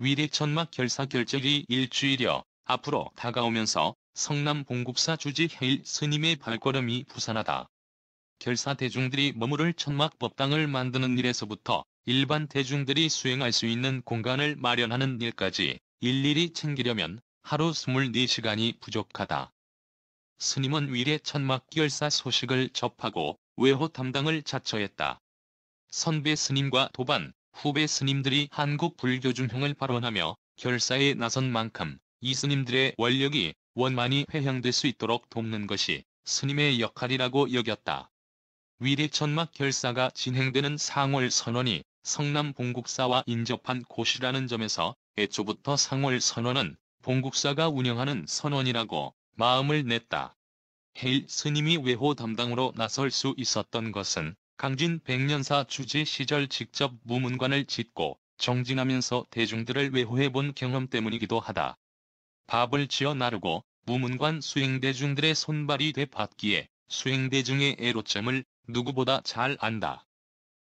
위례천막 결사 결절이 일주일여 앞으로 다가오면서 성남 봉국사 주지 해일 스님의 발걸음이 부산하다. 결사 대중들이 머무를 천막 법당을 만드는 일에서부터 일반 대중들이 수행할 수 있는 공간을 마련하는 일까지 일일이 챙기려면 하루 24시간이 부족하다. 스님은 위례 천막 결사 소식을 접하고 외호 담당을 자처했다. 선배 스님과 도반, 후배 스님들이 한국 불교 중흥을 발언하며 결사에 나선 만큼 이 스님들의 원력이 원만히 회향될 수 있도록 돕는 것이 스님의 역할이라고 여겼다. 위례천막 결사가 진행되는 상월선원이 성남 봉국사와 인접한 곳이라는 점에서 애초부터 상월선원은 봉국사가 운영하는 선원이라고 마음을 냈다. 해일 스님이 외호 담당으로 나설 수 있었던 것은 강진 백년사 주지 시절 직접 무문관을 짓고 정진하면서 대중들을 외호해본 경험 때문이기도 하다. 밥을 지어 나르고 무문관 수행대중들의 손발이 돼 봤기에 수행대중의 애로점을 누구보다 잘 안다.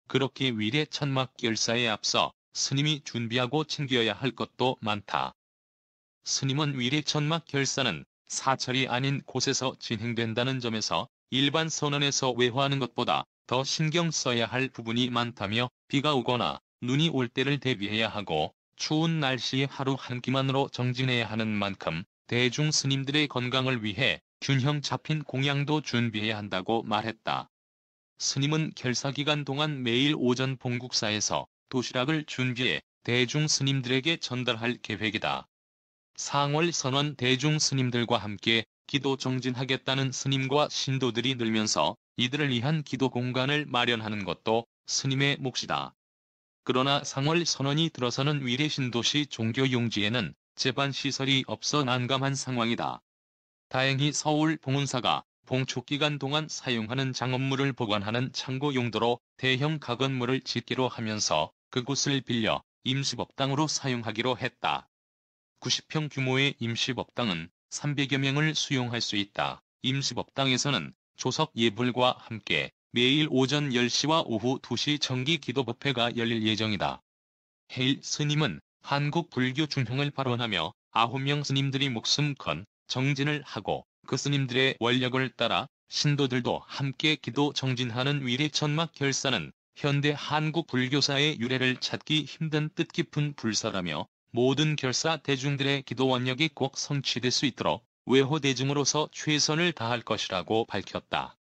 그렇게 위례 천막결사에 앞서 스님이 준비하고 챙겨야 할 것도 많다. 스님은 위례 천막결사는 사찰이 아닌 곳에서 진행된다는 점에서 일반 선언에서 외화하는 것보다 더 신경 써야 할 부분이 많다며 비가 오거나 눈이 올 때를 대비해야 하고 추운 날씨에 하루 한 끼만으로 정진해야 하는 만큼 대중 스님들의 건강을 위해 균형 잡힌 공양도 준비해야 한다고 말했다. 스님은 결사 기간 동안 매일 오전 봉국사에서 도시락을 준비해 대중 스님들에게 전달할 계획이다. 상월 선원 대중 스님들과 함께 기도 정진하겠다는 스님과 신도들이 늘면서 이들을 위한 기도 공간을 마련하는 것도 스님의 몫이다. 그러나 상월 선원이 들어서는 위례 신도시 종교용지에는 재반 시설이 없어 난감한 상황이다. 다행히 서울 봉은사가 봉축 기간 동안 사용하는 장업물을 보관하는 창고 용도로 대형 가건물을 짓기로 하면서 그곳을 빌려 임시법당으로 사용하기로 했다. 90평 규모의 임시법당은 300여 명을 수용할 수 있다. 임시법당에서는 조석 예불과 함께 매일 오전 10시와 오후 2시 정기 기도법회가 열릴 예정이다. 헤일 스님은 한국 불교 중흥을 발언하며 9명 스님들이 목숨 건 정진을 하고 그 스님들의 원력을 따라 신도들도 함께 기도 정진하는 위례천막 결사는 현대 한국 불교사의 유래를 찾기 힘든 뜻깊은 불사라며 모든 결사 대중들의 기도 원력이 꼭 성취될 수 있도록 외호 대중으로서 최선을 다할 것이라고 밝혔다.